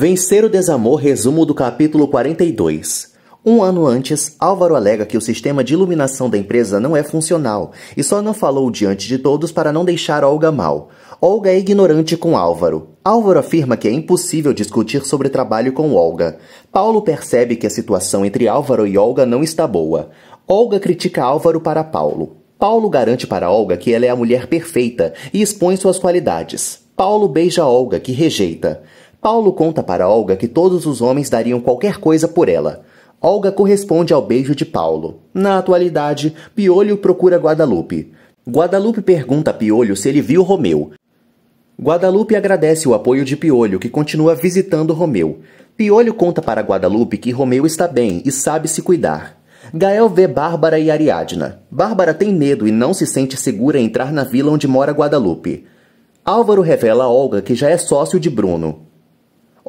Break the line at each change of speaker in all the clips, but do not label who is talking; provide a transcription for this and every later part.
Vencer o desamor, resumo do capítulo 42. Um ano antes, Álvaro alega que o sistema de iluminação da empresa não é funcional e só não falou diante de todos para não deixar Olga mal. Olga é ignorante com Álvaro. Álvaro afirma que é impossível discutir sobre trabalho com Olga. Paulo percebe que a situação entre Álvaro e Olga não está boa. Olga critica Álvaro para Paulo. Paulo garante para Olga que ela é a mulher perfeita e expõe suas qualidades. Paulo beija Olga, que rejeita. Paulo conta para Olga que todos os homens dariam qualquer coisa por ela. Olga corresponde ao beijo de Paulo. Na atualidade, Piolho procura Guadalupe. Guadalupe pergunta a Piolho se ele viu Romeu. Guadalupe agradece o apoio de Piolho, que continua visitando Romeu. Piolho conta para Guadalupe que Romeu está bem e sabe se cuidar. Gael vê Bárbara e Ariadna. Bárbara tem medo e não se sente segura em entrar na vila onde mora Guadalupe. Álvaro revela a Olga que já é sócio de Bruno.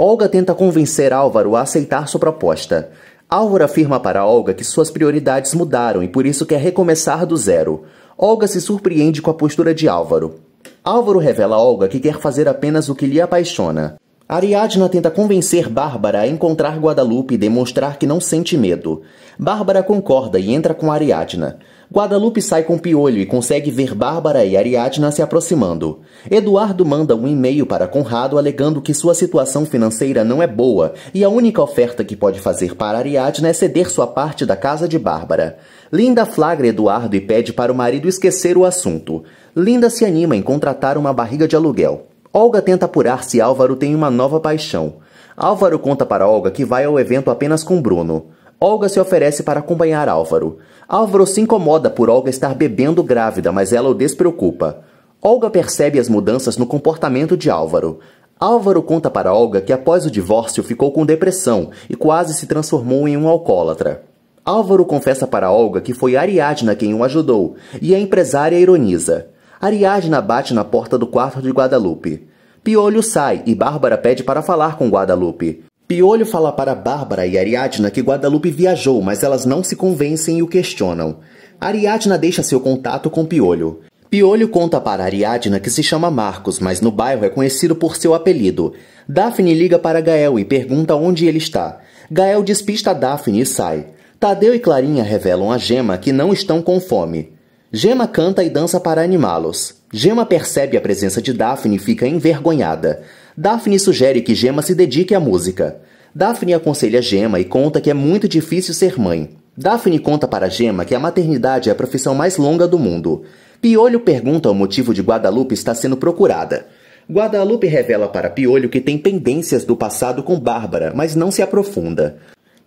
Olga tenta convencer Álvaro a aceitar sua proposta. Álvaro afirma para Olga que suas prioridades mudaram e por isso quer recomeçar do zero. Olga se surpreende com a postura de Álvaro. Álvaro revela a Olga que quer fazer apenas o que lhe apaixona. Ariadna tenta convencer Bárbara a encontrar Guadalupe e demonstrar que não sente medo. Bárbara concorda e entra com Ariadna. Guadalupe sai com piolho e consegue ver Bárbara e Ariadna se aproximando. Eduardo manda um e-mail para Conrado alegando que sua situação financeira não é boa e a única oferta que pode fazer para Ariadna é ceder sua parte da casa de Bárbara. Linda flagra Eduardo e pede para o marido esquecer o assunto. Linda se anima em contratar uma barriga de aluguel. Olga tenta apurar se Álvaro tem uma nova paixão. Álvaro conta para Olga que vai ao evento apenas com Bruno. Olga se oferece para acompanhar Álvaro. Álvaro se incomoda por Olga estar bebendo grávida, mas ela o despreocupa. Olga percebe as mudanças no comportamento de Álvaro. Álvaro conta para Olga que após o divórcio ficou com depressão e quase se transformou em um alcoólatra. Álvaro confessa para Olga que foi Ariadna quem o ajudou, e a empresária ironiza. Ariadna bate na porta do quarto de Guadalupe. Piolho sai e Bárbara pede para falar com Guadalupe. Piolho fala para Bárbara e Ariadna que Guadalupe viajou, mas elas não se convencem e o questionam. Ariadna deixa seu contato com Piolho. Piolho conta para Ariadna que se chama Marcos, mas no bairro é conhecido por seu apelido. Daphne liga para Gael e pergunta onde ele está. Gael despista Daphne e sai. Tadeu e Clarinha revelam a Gema que não estão com fome. Gema canta e dança para animá-los. Gema percebe a presença de Daphne e fica envergonhada. Daphne sugere que Gema se dedique à música. Daphne aconselha Gema e conta que é muito difícil ser mãe. Daphne conta para Gema que a maternidade é a profissão mais longa do mundo. Piolho pergunta o motivo de Guadalupe estar sendo procurada. Guadalupe revela para Piolho que tem pendências do passado com Bárbara, mas não se aprofunda.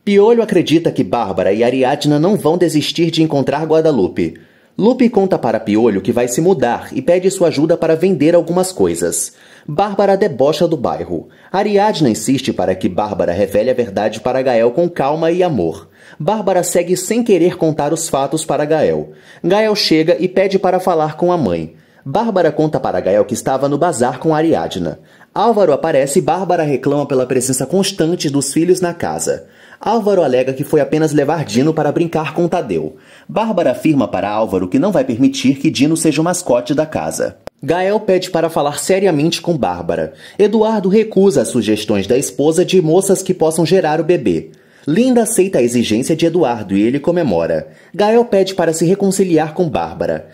Piolho acredita que Bárbara e Ariadna não vão desistir de encontrar Guadalupe. Lupe conta para Piolho que vai se mudar e pede sua ajuda para vender algumas coisas. Bárbara debocha do bairro. Ariadna insiste para que Bárbara revele a verdade para Gael com calma e amor. Bárbara segue sem querer contar os fatos para Gael. Gael chega e pede para falar com a mãe. Bárbara conta para Gael que estava no bazar com Ariadna. Álvaro aparece e Bárbara reclama pela presença constante dos filhos na casa. Álvaro alega que foi apenas levar Dino para brincar com Tadeu. Bárbara afirma para Álvaro que não vai permitir que Dino seja o mascote da casa. Gael pede para falar seriamente com Bárbara. Eduardo recusa as sugestões da esposa de moças que possam gerar o bebê. Linda aceita a exigência de Eduardo e ele comemora. Gael pede para se reconciliar com Bárbara.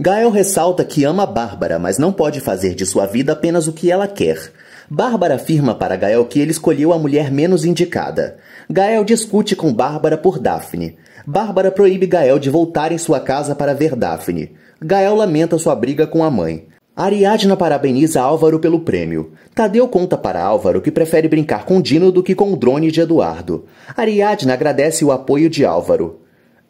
Gael ressalta que ama Bárbara, mas não pode fazer de sua vida apenas o que ela quer. Bárbara afirma para Gael que ele escolheu a mulher menos indicada. Gael discute com Bárbara por Daphne. Bárbara proíbe Gael de voltar em sua casa para ver Daphne. Gael lamenta sua briga com a mãe. Ariadna parabeniza Álvaro pelo prêmio. Tadeu conta para Álvaro que prefere brincar com Dino do que com o drone de Eduardo. Ariadna agradece o apoio de Álvaro.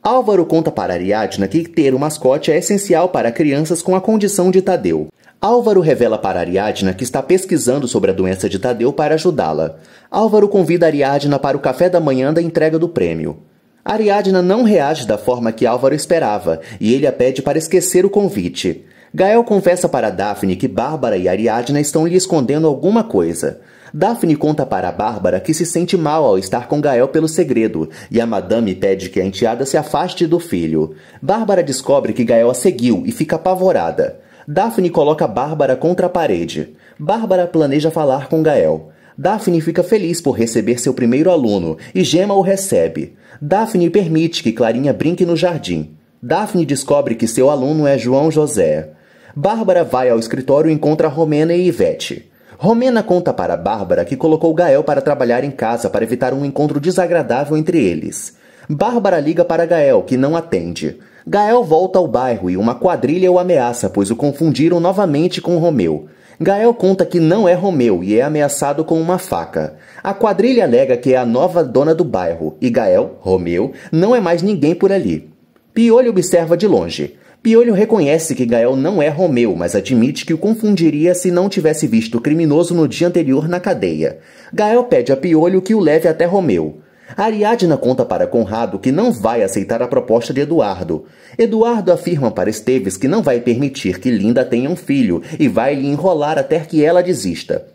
Álvaro conta para Ariadna que ter um mascote é essencial para crianças com a condição de Tadeu. Álvaro revela para Ariadna que está pesquisando sobre a doença de Tadeu para ajudá-la. Álvaro convida Ariadna para o café da manhã da entrega do prêmio. Ariadna não reage da forma que Álvaro esperava e ele a pede para esquecer o convite. Gael confessa para Daphne que Bárbara e Ariadna estão lhe escondendo alguma coisa. Daphne conta para Bárbara que se sente mal ao estar com Gael pelo segredo e a madame pede que a enteada se afaste do filho. Bárbara descobre que Gael a seguiu e fica apavorada. Daphne coloca Bárbara contra a parede. Bárbara planeja falar com Gael. Daphne fica feliz por receber seu primeiro aluno e Gemma o recebe. Daphne permite que Clarinha brinque no jardim. Daphne descobre que seu aluno é João José. Bárbara vai ao escritório e encontra Romena e Ivete. Romena conta para Bárbara que colocou Gael para trabalhar em casa para evitar um encontro desagradável entre eles. Bárbara liga para Gael, que não atende. Gael volta ao bairro e uma quadrilha o ameaça, pois o confundiram novamente com Romeu. Gael conta que não é Romeu e é ameaçado com uma faca. A quadrilha alega que é a nova dona do bairro e Gael, Romeu, não é mais ninguém por ali. Piolho observa de longe. Piolho reconhece que Gael não é Romeu, mas admite que o confundiria se não tivesse visto o criminoso no dia anterior na cadeia. Gael pede a Piolho que o leve até Romeu. Ariadna conta para Conrado que não vai aceitar a proposta de Eduardo. Eduardo afirma para Esteves que não vai permitir que Linda tenha um filho e vai lhe enrolar até que ela desista.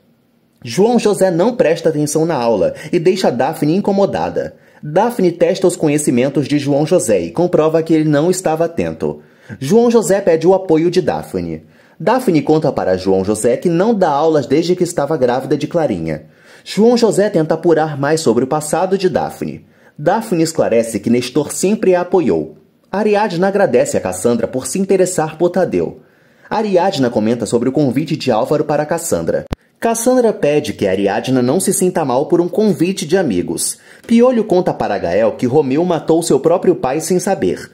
João José não presta atenção na aula e deixa Daphne incomodada. Daphne testa os conhecimentos de João José e comprova que ele não estava atento. João José pede o apoio de Daphne. Daphne conta para João José que não dá aulas desde que estava grávida de Clarinha. João José tenta apurar mais sobre o passado de Daphne. Daphne esclarece que Nestor sempre a apoiou. Ariadna agradece a Cassandra por se interessar por Tadeu. Ariadna comenta sobre o convite de Álvaro para Cassandra. Cassandra pede que Ariadna não se sinta mal por um convite de amigos. Piolho conta para Gael que Romeu matou seu próprio pai sem saber.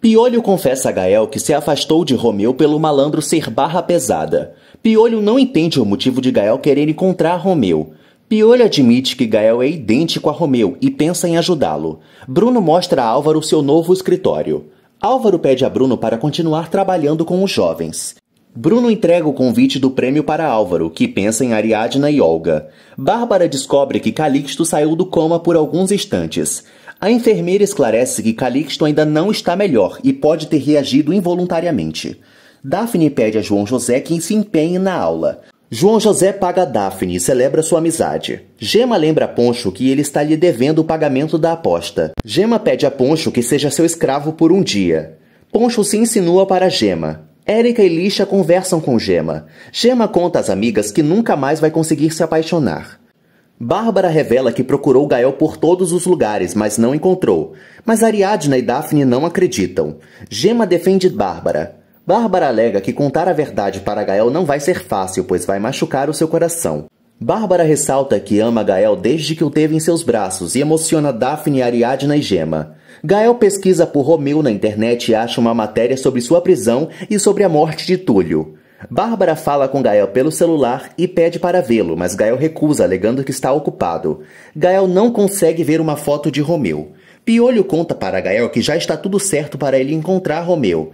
Piolho confessa a Gael que se afastou de Romeu pelo malandro ser barra pesada. Piolho não entende o motivo de Gael querer encontrar Romeu. Piolho admite que Gael é idêntico a Romeu e pensa em ajudá-lo. Bruno mostra a Álvaro seu novo escritório. Álvaro pede a Bruno para continuar trabalhando com os jovens. Bruno entrega o convite do prêmio para Álvaro, que pensa em Ariadna e Olga. Bárbara descobre que Calixto saiu do coma por alguns instantes. A enfermeira esclarece que Calixto ainda não está melhor e pode ter reagido involuntariamente. Daphne pede a João José que se empenhe na aula. João José paga Daphne e celebra sua amizade. Gema lembra a Poncho que ele está lhe devendo o pagamento da aposta. Gema pede a Poncho que seja seu escravo por um dia. Poncho se insinua para Gema. Érica e Lixa conversam com Gema. Gema conta às amigas que nunca mais vai conseguir se apaixonar. Bárbara revela que procurou Gael por todos os lugares, mas não encontrou. Mas Ariadna e Daphne não acreditam. Gema defende Bárbara. Bárbara alega que contar a verdade para Gael não vai ser fácil, pois vai machucar o seu coração. Bárbara ressalta que ama Gael desde que o teve em seus braços e emociona Daphne, Ariadna e Gema. Gael pesquisa por Romeu na internet e acha uma matéria sobre sua prisão e sobre a morte de Túlio. Bárbara fala com Gael pelo celular e pede para vê-lo, mas Gael recusa, alegando que está ocupado. Gael não consegue ver uma foto de Romeu. Piolho conta para Gael que já está tudo certo para ele encontrar Romeu.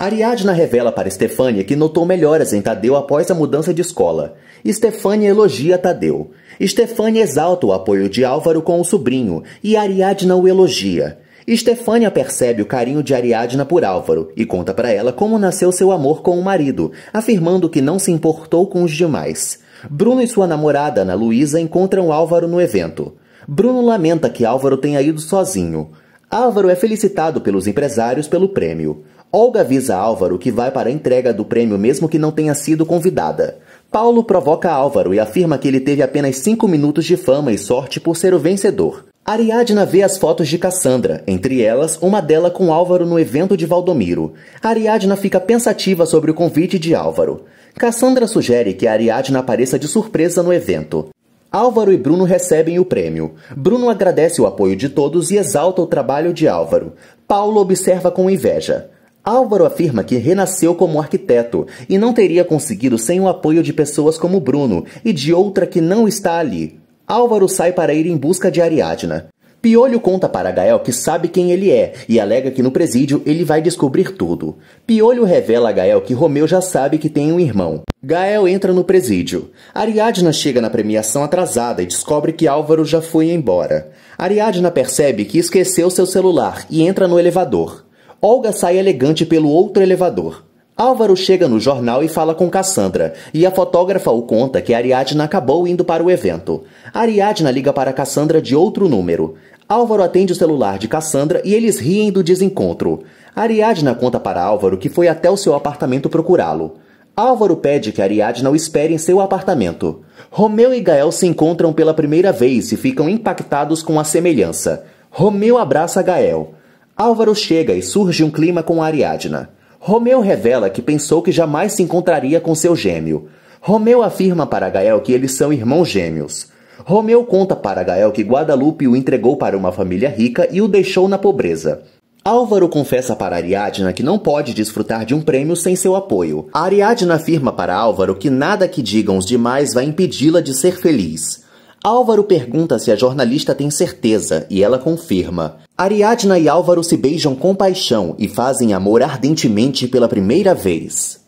Ariadna revela para Stefania que notou melhoras em Tadeu após a mudança de escola. Stefania elogia Tadeu. Stefania exalta o apoio de Álvaro com o sobrinho e Ariadna o elogia. Stefania percebe o carinho de Ariadna por Álvaro e conta para ela como nasceu seu amor com o marido, afirmando que não se importou com os demais. Bruno e sua namorada, Ana Luísa, encontram Álvaro no evento. Bruno lamenta que Álvaro tenha ido sozinho. Álvaro é felicitado pelos empresários pelo prêmio. Olga avisa Álvaro que vai para a entrega do prêmio mesmo que não tenha sido convidada. Paulo provoca Álvaro e afirma que ele teve apenas 5 minutos de fama e sorte por ser o vencedor. Ariadna vê as fotos de Cassandra, entre elas uma dela com Álvaro no evento de Valdomiro. Ariadna fica pensativa sobre o convite de Álvaro. Cassandra sugere que Ariadna apareça de surpresa no evento. Álvaro e Bruno recebem o prêmio. Bruno agradece o apoio de todos e exalta o trabalho de Álvaro. Paulo observa com inveja. Álvaro afirma que renasceu como arquiteto e não teria conseguido sem o apoio de pessoas como Bruno e de outra que não está ali. Álvaro sai para ir em busca de Ariadna. Piolho conta para Gael que sabe quem ele é e alega que no presídio ele vai descobrir tudo. Piolho revela a Gael que Romeu já sabe que tem um irmão. Gael entra no presídio. Ariadna chega na premiação atrasada e descobre que Álvaro já foi embora. Ariadna percebe que esqueceu seu celular e entra no elevador. Olga sai elegante pelo outro elevador. Álvaro chega no jornal e fala com Cassandra, e a fotógrafa o conta que Ariadna acabou indo para o evento. Ariadna liga para Cassandra de outro número. Álvaro atende o celular de Cassandra e eles riem do desencontro. Ariadna conta para Álvaro que foi até o seu apartamento procurá-lo. Álvaro pede que Ariadna o espere em seu apartamento. Romeu e Gael se encontram pela primeira vez e ficam impactados com a semelhança. Romeu abraça Gael. Álvaro chega e surge um clima com Ariadna. Romeu revela que pensou que jamais se encontraria com seu gêmeo. Romeu afirma para Gael que eles são irmãos gêmeos. Romeu conta para Gael que Guadalupe o entregou para uma família rica e o deixou na pobreza. Álvaro confessa para Ariadna que não pode desfrutar de um prêmio sem seu apoio. Ariadna afirma para Álvaro que nada que digam os demais vai impedi-la de ser feliz. Álvaro pergunta se a jornalista tem certeza e ela confirma. Ariadna e Álvaro se beijam com paixão e fazem amor ardentemente pela primeira vez.